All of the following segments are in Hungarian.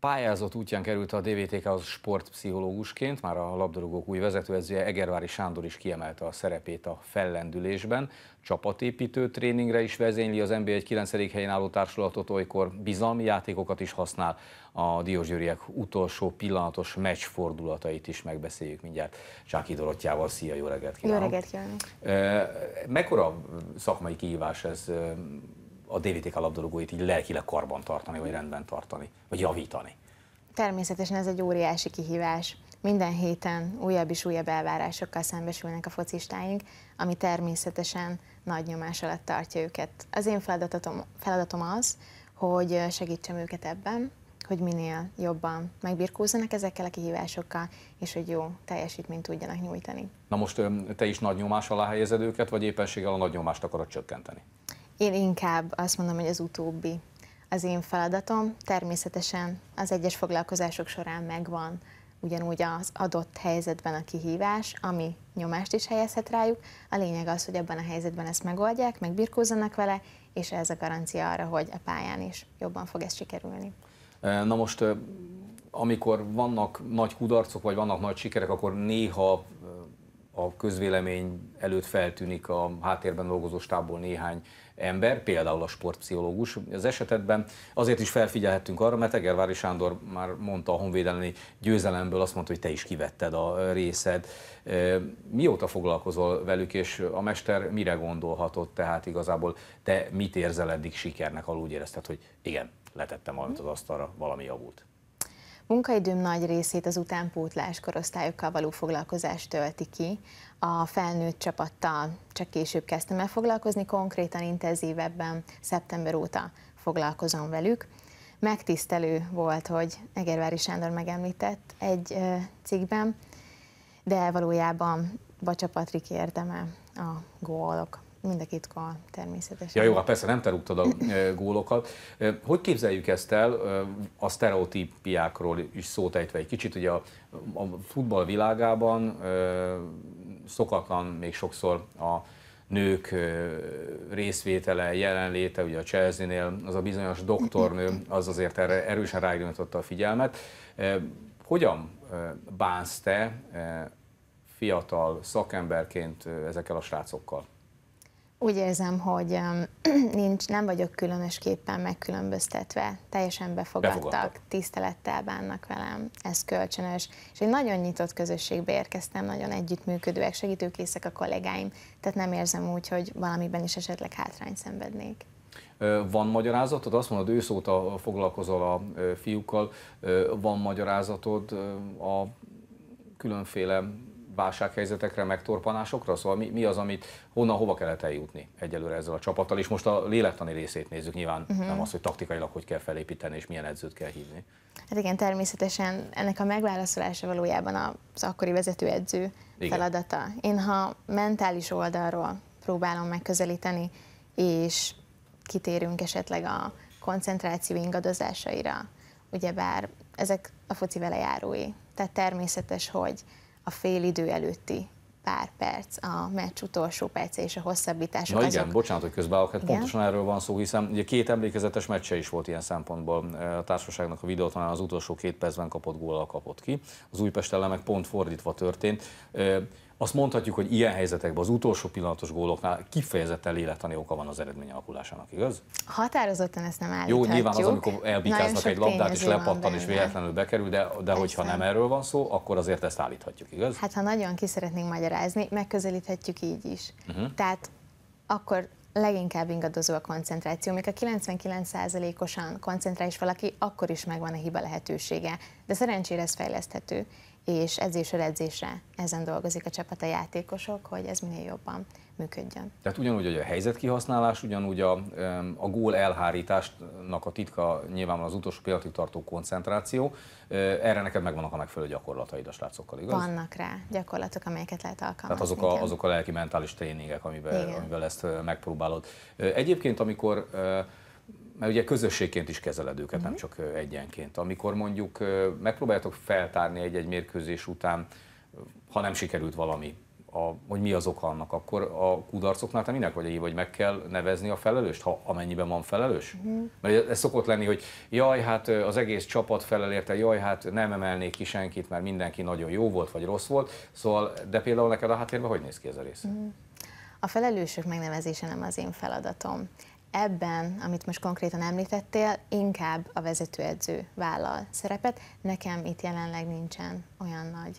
Pályázott útján került a DVTK-hoz sportpszichológusként, már a labdarúgók új vezetőezője Egervári Sándor is kiemelte a szerepét a fellendülésben. Csapatépítő tréningre is vezényli az NBA egy 9. helyén álló társulatot, olykor bizalmi játékokat is használ. A Diósgyőriek utolsó pillanatos meccs fordulatait is megbeszéljük mindjárt Csáki Dorottyával. Szia, jó reggelt kívánok! Jó reggelt kívánok! Mekkora szakmai kihívás ez a DVTK labdarúgóit így lelkileg karban tartani, vagy rendben tartani, vagy javítani? Természetesen ez egy óriási kihívás. Minden héten újabb és újabb elvárásokkal szembesülnek a focistáink, ami természetesen nagy nyomás alatt tartja őket. Az én feladatom, feladatom az, hogy segítsem őket ebben, hogy minél jobban megbirkózzanak ezekkel a kihívásokkal, és hogy jó teljesítményt tudjanak nyújtani. Na most te is nagy nyomás alá helyezed őket, vagy éppenséggel a nagy nyomást akarod csökkenteni? Én inkább azt mondom, hogy az utóbbi az én feladatom. Természetesen az egyes foglalkozások során megvan ugyanúgy az adott helyzetben a kihívás, ami nyomást is helyezhet rájuk. A lényeg az, hogy abban a helyzetben ezt megoldják, megbirkózzanak vele, és ez a garancia arra, hogy a pályán is jobban fog ez sikerülni. E, na most amikor vannak nagy kudarcok, vagy vannak nagy sikerek, akkor néha a közvélemény előtt feltűnik a háttérben dolgozó stábból néhány ember, például a sportpszichológus. Az esetetben azért is felfigyelhettünk arra, mert Egervári Sándor már mondta a honvédelmi győzelemből, azt mondta, hogy te is kivetted a részed. Mióta foglalkozol velük, és a mester mire gondolhatott, tehát igazából te mit érzel eddig sikernek, ha úgy érezted, hogy igen, letettem valamit az asztalra, valami javult. Munkaidőm nagy részét az utánpótlás korosztályokkal való foglalkozás tölti ki. A felnőtt csapattal csak később kezdtem el foglalkozni, konkrétan intenzívebben szeptember óta foglalkozom velük. Megtisztelő volt, hogy Egervári Sándor megemlített egy cikkben, de valójában Bacsa Patrik érdeme a gólok mind a titka természetesen. Ja jó, hát persze nem te a gólokat. Hogy képzeljük ezt el a sztereotípiákról is szót ejtve egy kicsit? Ugye a, a futball világában szokatlan még sokszor a nők részvétele, jelenléte, ugye a Chelsea-nél az a bizonyos doktornő, az azért erre erősen ráirányította a figyelmet. Hogyan bánsz te fiatal szakemberként ezekkel a srácokkal? úgy érzem, hogy nincs, nem vagyok különösképpen megkülönböztetve, teljesen befogadtak, befogadtak, tisztelettel bánnak velem, ez kölcsönös, és egy nagyon nyitott közösségbe érkeztem, nagyon együttműködőek, segítőkészek a kollégáim, tehát nem érzem úgy, hogy valamiben is esetleg hátrány szenvednék. Van magyarázatod? Azt mondod, ősz óta foglalkozol a fiúkkal, van magyarázatod a különféle válsághelyzetekre, megtorpanásokra? Szóval mi, mi az, amit honnan, hova kellett eljutni egyelőre ezzel a csapattal? És most a lélektani részét nézzük nyilván, uh-huh. nem az, hogy taktikailag hogy kell felépíteni, és milyen edzőt kell hívni. Hát igen, természetesen ennek a megválaszolása valójában az akkori vezetőedző feladata. Én ha mentális oldalról próbálom megközelíteni, és kitérünk esetleg a koncentráció ingadozásaira, ugyebár ezek a foci velejárói. Tehát természetes, hogy a fél idő előtti pár perc, a meccs utolsó perc és a hosszabbítás. Na igen, azok... bocsánat, hogy közbeállok, hát pontosan erről van szó, hiszen ugye két emlékezetes meccse is volt ilyen szempontból. E, a társaságnak a videótanán az utolsó két percben kapott góllal kapott ki, az Újpest ellen meg pont fordítva történt. E, azt mondhatjuk, hogy ilyen helyzetekben az utolsó pillanatos góloknál kifejezetten lélektani oka van az eredmény alakulásának, igaz? Határozottan ezt nem állíthatjuk. Jó, nyilván az, amikor elbikáznak egy labdát és lepattan és véletlenül bekerül, de, de hogyha nem erről van szó, akkor azért ezt állíthatjuk, igaz? Hát ha nagyon ki szeretnénk magyarázni, megközelíthetjük így is. Uh-huh. Tehát akkor leginkább ingadozó a koncentráció. Még a 99%-osan koncentrál is valaki, akkor is megvan a hiba lehetősége. De szerencsére ez fejleszthető, és edzésről edzésre ezen dolgozik a csapat a játékosok, hogy ez minél jobban működjön. Tehát ugyanúgy, hogy a helyzetkihasználás, ugyanúgy a, a gól elhárításnak a titka nyilván az utolsó pillanatig tartó koncentráció. Erre neked megvannak a megfelelő gyakorlataid a srácokkal, igaz? Vannak rá gyakorlatok, amelyeket lehet alkalmazni. Tehát azok a, azok a lelki mentális tréningek, amivel, amivel ezt megpróbálod. Egyébként, amikor mert ugye közösségként is kezeled őket, uh-huh. nem mhm. csak egyenként. Amikor mondjuk megpróbáljátok feltárni egy-egy mérkőzés után, ha nem sikerült valami, a, hogy mi az oka annak, akkor a kudarcoknál te minek vagy egyéb, hogy meg kell nevezni a felelőst, ha amennyiben van felelős? Uh-huh. Mert ez szokott lenni, hogy jaj, hát az egész csapat felel érte, jaj, hát nem emelnék ki senkit, mert mindenki nagyon jó volt, vagy rossz volt, szóval, de például neked a háttérben hogy néz ki ez a rész? Uh-huh. A felelősök megnevezése nem az én feladatom. Ebben, amit most konkrétan említettél, inkább a vezetőedző vállal szerepet. Nekem itt jelenleg nincsen olyan nagy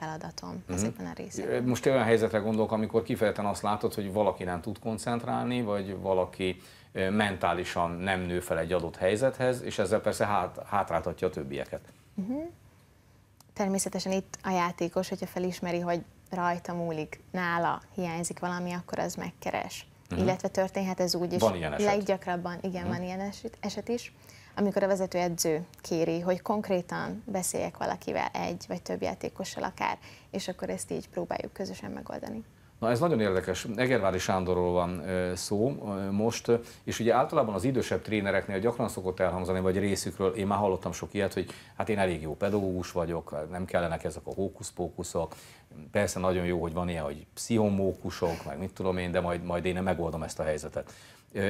feladatom uh-huh. ezekben a részekben. Most olyan helyzetre gondolok, amikor kifejezetten azt látod, hogy valaki nem tud koncentrálni, vagy valaki mentálisan nem nő fel egy adott helyzethez, és ezzel persze hát, hátráltatja a többieket. Uh-huh. Természetesen itt a játékos, hogyha felismeri, hogy rajta múlik, nála hiányzik valami, akkor az megkeres. Uh-huh. Illetve történhet ez úgy is. Van ilyen eset. Leggyakrabban, igen, uh-huh. van ilyen eset, eset is amikor a vezetőedző kéri, hogy konkrétan beszéljek valakivel egy vagy több játékossal akár, és akkor ezt így próbáljuk közösen megoldani. Na ez nagyon érdekes, Egervári Sándorról van szó most, és ugye általában az idősebb trénereknél gyakran szokott elhangzani, vagy részükről, én már hallottam sok ilyet, hogy hát én elég jó pedagógus vagyok, nem kellenek ezek a hókuszpókuszok, persze nagyon jó, hogy van ilyen, hogy pszichomókusok, meg mit tudom én, de majd, majd én megoldom ezt a helyzetet.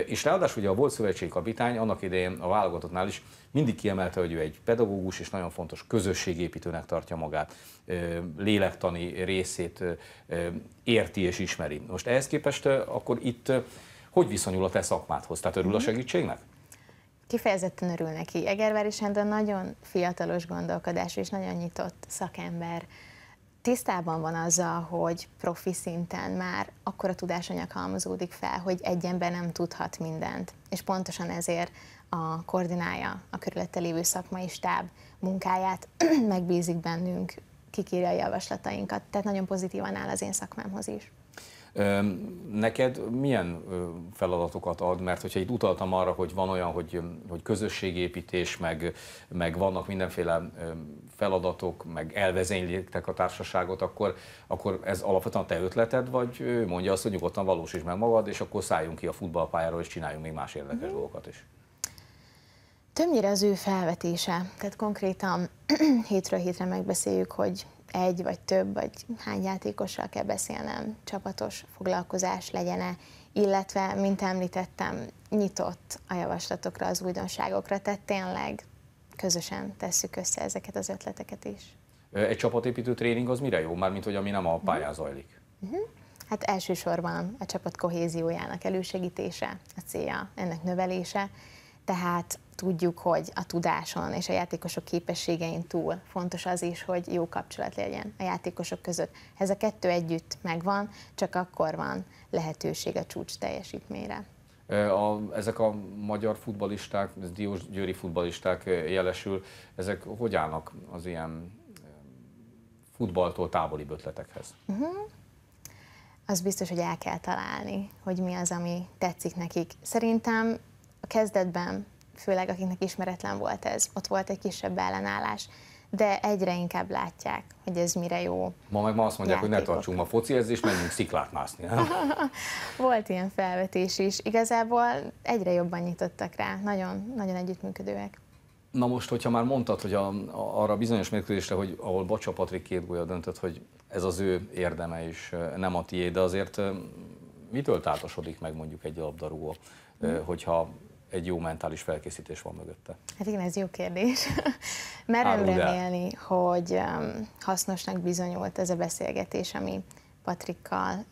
És ráadásul ugye a volt kapitány annak idején a válogatottnál is mindig kiemelte, hogy ő egy pedagógus és nagyon fontos közösségépítőnek tartja magát, lélektani részét érti és ismeri. Most ehhez képest akkor itt hogy viszonyul a te szakmádhoz? Tehát örül a mhm. segítségnek? Kifejezetten örül neki. Egervári Sándor nagyon fiatalos gondolkodású és nagyon nyitott szakember tisztában van azzal, hogy profi szinten már akkora tudásanyag halmozódik fel, hogy egy ember nem tudhat mindent. És pontosan ezért a koordinálja a körülötte lévő szakmai stáb munkáját, megbízik bennünk, kikírja a javaslatainkat. Tehát nagyon pozitívan áll az én szakmámhoz is. Neked milyen feladatokat ad? Mert hogyha itt utaltam arra, hogy van olyan, hogy, hogy közösségépítés, meg, meg vannak mindenféle feladatok, meg elvezényléktek a társaságot, akkor, akkor ez alapvetően a te ötleted, vagy mondja azt, hogy nyugodtan valósíts meg magad, és akkor szálljunk ki a futballpályáról, és csináljunk még más érdekes mm. dolgokat is. Többnyire az ő felvetése, tehát konkrétan hétről hétre megbeszéljük, hogy egy vagy több, vagy hány játékossal kell beszélnem, csapatos foglalkozás legyen-e, illetve, mint említettem, nyitott a javaslatokra, az újdonságokra, tehát tényleg közösen tesszük össze ezeket az ötleteket is. Egy csapatépítő tréning az mire jó? Mármint, hogy ami nem a pályán zajlik. Uh-huh. Hát elsősorban a csapat kohéziójának elősegítése, a célja ennek növelése, tehát tudjuk, hogy a tudáson és a játékosok képességein túl fontos az is, hogy jó kapcsolat legyen a játékosok között. Ha Ez a kettő együtt megvan, csak akkor van lehetőség a csúcs teljesítményre. A, ezek a magyar futbalisták, ez Diós Győri futbalisták jelesül, ezek hogy állnak az ilyen futballtól távoli ötletekhez? Uh-huh. Az biztos, hogy el kell találni, hogy mi az, ami tetszik nekik. Szerintem a kezdetben, főleg akiknek ismeretlen volt ez, ott volt egy kisebb ellenállás, de egyre inkább látják, hogy ez mire jó. Ma meg ma azt mondják, játékok. hogy ne tartsunk ma fociezést, menjünk sziklát mászni. Volt ilyen felvetés is. Igazából egyre jobban nyitottak rá, nagyon, nagyon együttműködőek. Na most, hogyha már mondtad, hogy a, a, arra bizonyos mérkőzésre, hogy ahol Bacsa Patrik két gólya döntött, hogy ez az ő érdeme is, nem a tiéd, de azért mitől tátosodik meg mondjuk egy labdarúgó, mm. hogyha egy jó mentális felkészítés van mögötte? Hát igen, ez jó kérdés. Merem remélni, hogy um, hasznosnak bizonyult ez a beszélgetés, ami Patrikkal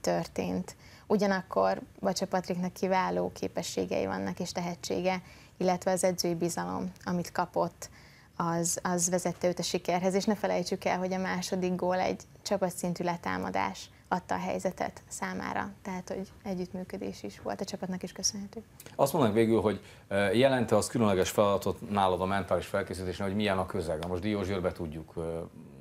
történt. Ugyanakkor Bacsa Patriknak kiváló képességei vannak és tehetsége, illetve az edzői bizalom, amit kapott, az, az vezette őt a sikerhez, és ne felejtsük el, hogy a második gól egy csapatszintű letámadás adta a helyzetet számára. Tehát, hogy együttműködés is volt a csapatnak is köszönhető. Azt mondanak végül, hogy e, jelente az különleges feladatot nálad a mentális felkészítésnél, hogy milyen a közeg. Na most Diózsérbe tudjuk, e,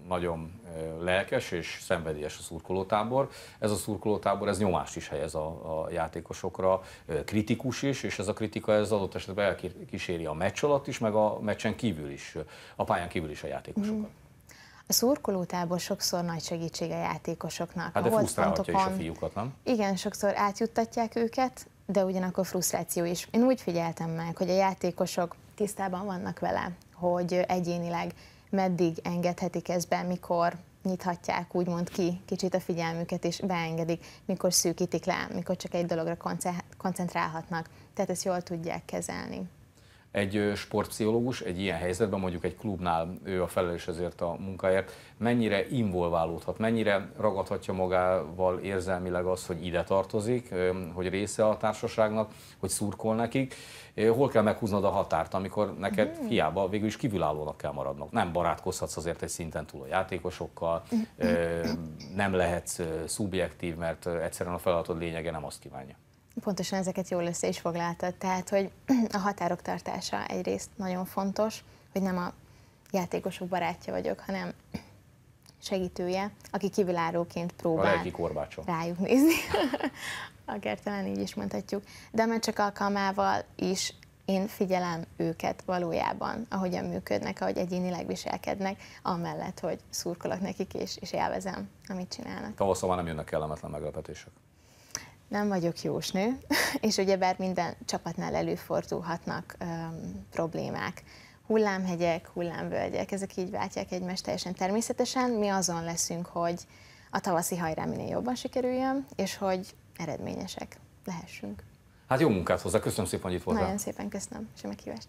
nagyon e, lelkes és szenvedélyes a szurkolótábor. Ez a szurkolótábor, ez nyomást is helyez a, a játékosokra, kritikus is, és ez a kritika ez adott esetben elkíséri a meccs alatt is, meg a meccsen kívül is, a pályán kívül is a játékosokat. Mm a szurkolótából sokszor nagy segítség a játékosoknak. Hát de frusztrálhatja is a fiúkat, nem? Igen, sokszor átjuttatják őket, de ugyanakkor frusztráció is. Én úgy figyeltem meg, hogy a játékosok tisztában vannak vele, hogy egyénileg meddig engedhetik ezt be, mikor nyithatják úgymond ki kicsit a figyelmüket, és beengedik, mikor szűkítik le, mikor csak egy dologra koncentrálhatnak. Tehát ezt jól tudják kezelni egy sportpszichológus egy ilyen helyzetben, mondjuk egy klubnál ő a felelős ezért a munkáért, mennyire involválódhat, mennyire ragadhatja magával érzelmileg az, hogy ide tartozik, hogy része a társaságnak, hogy szurkol nekik, hol kell meghúznod a határt, amikor neked mm. hiába végül is kívülállónak kell maradnod. Nem barátkozhatsz azért egy szinten túl a játékosokkal, nem lehetsz szubjektív, mert egyszerűen a feladatod lényege nem azt kívánja. Pontosan ezeket jól össze is foglaltad, tehát hogy a határok tartása egyrészt nagyon fontos, hogy nem a játékosok barátja vagyok, hanem segítője, aki kiviláróként próbál rájuk nézni. Akár talán így is mondhatjuk. De a csak alkalmával is én figyelem őket valójában, ahogyan működnek, ahogy egyénileg viselkednek, amellett, hogy szurkolok nekik és, és élvezem, amit csinálnak. Tavasszal már nem jönnek kellemetlen meglepetések nem vagyok jósnő, és ugyebár minden csapatnál előfordulhatnak öm, problémák. Hullámhegyek, hullámvölgyek, ezek így váltják egymást teljesen természetesen. Mi azon leszünk, hogy a tavaszi hajrá minél jobban sikerüljön, és hogy eredményesek lehessünk. Hát jó munkát hozzá, köszönöm szépen, hogy itt voltál. Nagyon szépen köszönöm, és a meghívást.